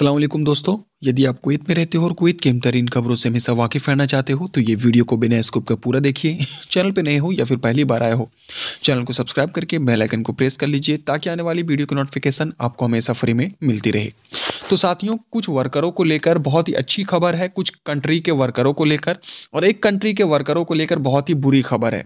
असलम दोस्तों यदि आप कुत में रहते हो और कुत के तरीन खबरों से हमेशा वाकिफ़ रहना चाहते हो तो ये वीडियो को बिना स्कूप का पूरा देखिए चैनल पे नए हो या फिर पहली बार आए हो चैनल को सब्सक्राइब करके बेल आइकन को प्रेस कर लीजिए ताकि आने वाली वीडियो की नोटिफिकेशन आपको हमेशा फ्री में मिलती रहे तो साथियों कुछ वर्करों को लेकर बहुत ही अच्छी खबर है कुछ कंट्री के वर्करों को लेकर और एक कंट्री के वर्करों को लेकर बहुत ही बुरी खबर है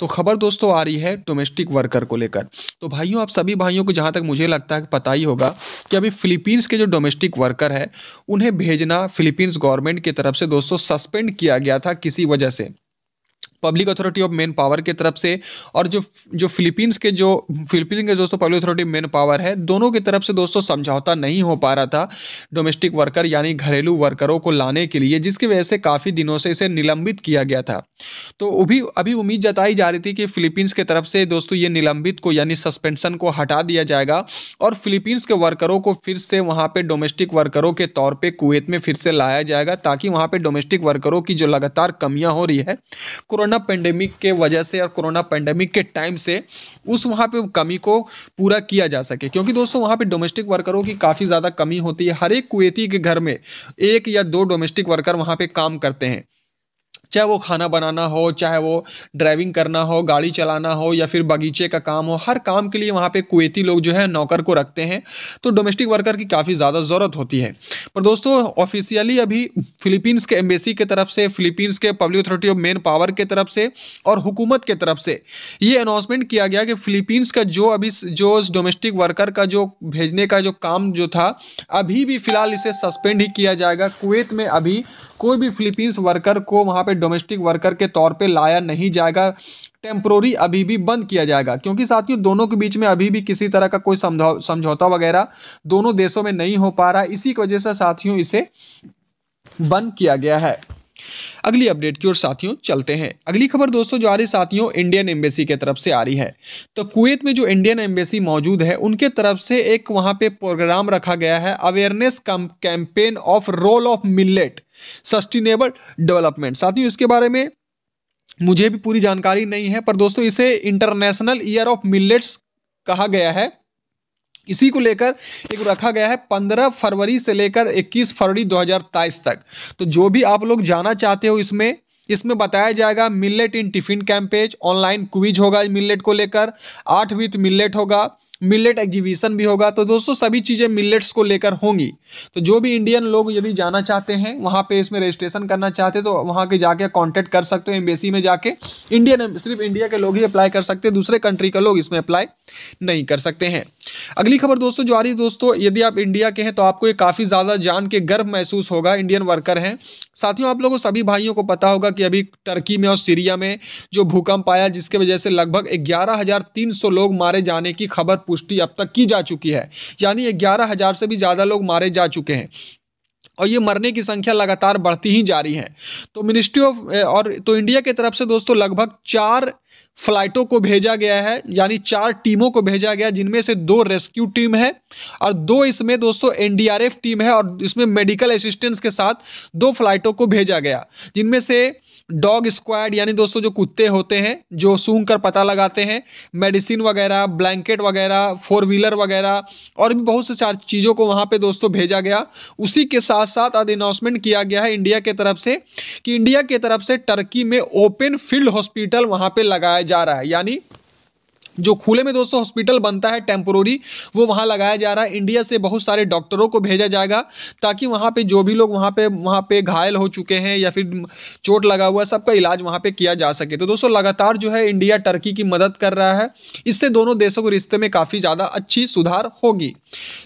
तो खबर दोस्तों आ रही है डोमेस्टिक वर्कर को लेकर तो भाइयों आप सभी भाइयों को जहाँ तक मुझे लगता है पता ही होगा कि अभी फिलीपींस के जो डोमेस्टिक वर्कर है उन्हें भेजना फिलीपींस गवर्नमेंट की तरफ से दोस्तों सस्पेंड किया गया था किसी वजह से public authority of manpower की तरफ से और जो जो फिलीपींस के जो फिलीपींस के दोस्तों पब्लिक अथॉरिटी मेन पावर है दोनों की तरफ से दोस्तों समझौता नहीं हो पा रहा था डोमेस्टिक वर्कर यानी घरेलू वर्करों को लाने के लिए जिसकी वजह से काफ़ी दिनों से इसे निलंबित किया गया था तो अभी अभी उम्मीद जताई जा रही थी कि फिलीपींस के तरफ से दोस्तों ये निलंबित को यानी सस्पेंशन को हटा दिया जाएगा और फिलीपींस के वर्करों को फिर से वहाँ पर डोमेस्टिक वर्करों के तौर पर कुवैत में फिर से लाया जाएगा ताकि वहाँ पर डोमेस्टिक वर्करों की जो लगातार कमियाँ हो रही है कोरोना कोरोना पेंडेमिक के वजह से और कोरोना पेंडेमिक के टाइम से उस वहाँ पे कमी को पूरा किया जा सके क्योंकि दोस्तों वहाँ पे डोमेस्टिक वर्करों की काफ़ी ज़्यादा कमी होती है हर एक कुवैती के घर में एक या दो डोमेस्टिक वर्कर वहाँ पर काम करते हैं चाहे वो खाना बनाना हो चाहे वो ड्राइविंग करना हो गाड़ी चलाना हो या फिर बगीचे का काम हो हर काम के लिए वहाँ पे कुवैती लोग जो है नौकर को रखते हैं तो डोमेस्टिक वर्कर की काफ़ी ज़्यादा ज़रूरत होती है पर दोस्तों ऑफिशियली अभी फिलीपींस के एम्बेसी की तरफ से फिलीपींस के public authority of manpower के तरफ से और हुकूमत के तरफ से ये अनाउंसमेंट किया गया कि फिलीपींस का जो अभी जो डोमेस्टिक वर्कर का जो भेजने का जो काम जो था अभी भी फिलहाल इसे सस्पेंड ही किया जाएगा कुवैत में अभी कोई भी फिलीपींस वर्कर को वहाँ पर डोमेस्टिक वर्कर के तौर पे लाया नहीं जाएगा टेम्प्रोरी अभी भी बंद किया जाएगा क्योंकि साथियों दोनों के बीच में अभी भी किसी तरह का कोई समझौता वगैरह दोनों देशों में नहीं हो पा रहा इसी की वजह से साथियों इसे बंद किया गया है अगली अपडेट की ओर साथियों चलते हैं अगली खबर दोस्तों जो आ रही साथियों इंडियन एम्बेसी के तरफ से आ रही है तो कुवैत में जो इंडियन एम्बेसी मौजूद है उनके तरफ से एक वहां पे प्रोग्राम रखा गया है awareness campaign of role of millet sustainable development साथियों इसके बारे में मुझे भी पूरी जानकारी नहीं है पर दोस्तों इसे इंटरनेशनल ईयर ऑफ मिलेट्स कहा गया है इसी को लेकर एक रखा गया है 15 फरवरी से लेकर 21 फरवरी 2023 तक तो जो भी आप लोग जाना चाहते हो इसमें इसमें बताया जाएगा millet in tiffin campaign online quiz होगा मिल्लेट को लेकर आठ विथ मिल्लेट होगा मिलेट एग्जीबिशन भी होगा तो दोस्तों सभी चीज़ें मिल्लेट्स को लेकर होंगी तो जो भी इंडियन लोग यदि जाना चाहते हैं वहाँ पे इसमें रजिस्ट्रेशन करना चाहते हैं तो वहाँ के जाके कांटेक्ट कर सकते हो एम्बेसी में जाके इंडियन सिर्फ इंडिया के लोग ही अप्लाई कर सकते हैं दूसरे कंट्री के लोग इसमें अप्लाई नहीं कर सकते हैं अगली खबर दोस्तों जो आ रही है दोस्तों यदि आप इंडिया के हैं तो आपको ये काफ़ी ज़्यादा जान के गर्व महसूस होगा इंडियन वर्कर हैं साथियों आप लोगों सभी भाइयों को पता होगा कि अभी टर्की में और सीरिया में जो भूकंप आया जिसके वजह से लगभग ग्यारह हज़ार तीन सौ लोग मारे जाने की खबर पुष्टि अब तक की जा चुकी है यानी ग्यारह हज़ार से भी ज़्यादा लोग मारे जा चुके हैं और ये मरने की संख्या लगातार बढ़ती ही जा रही है तो मिनिस्ट्री ऑफ और तो इंडिया की तरफ से दोस्तों लगभग चार फ्लाइटों को भेजा गया है यानी चार टीमों को भेजा गया जिनमें से दो रेस्क्यू टीम है और दो इसमें दोस्तों एनडीआरएफ टीम है और इसमें मेडिकल असिस्टेंस के साथ दो फ्लाइटों को भेजा गया जिनमें से डॉग स्क्वाड यानी दोस्तों जो कुत्ते होते हैं जो सूंघ कर पता लगाते हैं मेडिसिन वगैरह ब्लैंकेट वगैरह फोर व्हीलर वगैरह और भी बहुत से चार चीज़ों को वहाँ पे दोस्तों भेजा गया उसी के साथ साथ आज अनाउंसमेंट किया गया है इंडिया के तरफ से कि इंडिया के तरफ से टर्की में ओपन फील्ड हॉस्पिटल वहाँ पर लगा लगाया जा रहा है यानी जो खुले में दोस्तों हॉस्पिटल बनता है टेम्पोरी वो वहाँ लगाया जा रहा है इंडिया से बहुत सारे डॉक्टरों को भेजा जाएगा ताकि वहाँ पे जो भी लोग वहाँ पे वहाँ पे घायल हो चुके हैं या फिर चोट लगा हुआ है सबका इलाज वहाँ पे किया जा सके तो दोस्तों लगातार जो है इंडिया टर्की की मदद कर रहा है इससे दोनों देशों के रिश्ते में काफ़ी ज़्यादा अच्छी सुधार होगी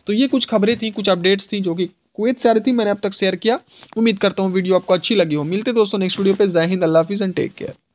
तो ये कुछ खबरें थी कुछ अपडेट्स थी जो कि कुवैत से थी मैंने अब तक शेयर किया उम्मीद करता हूँ वीडियो आपको अच्छी लगी हो मिलते दोस्तों नेक्स्ट वीडियो पर जय हिंद अल्लाह एंड टेक केयर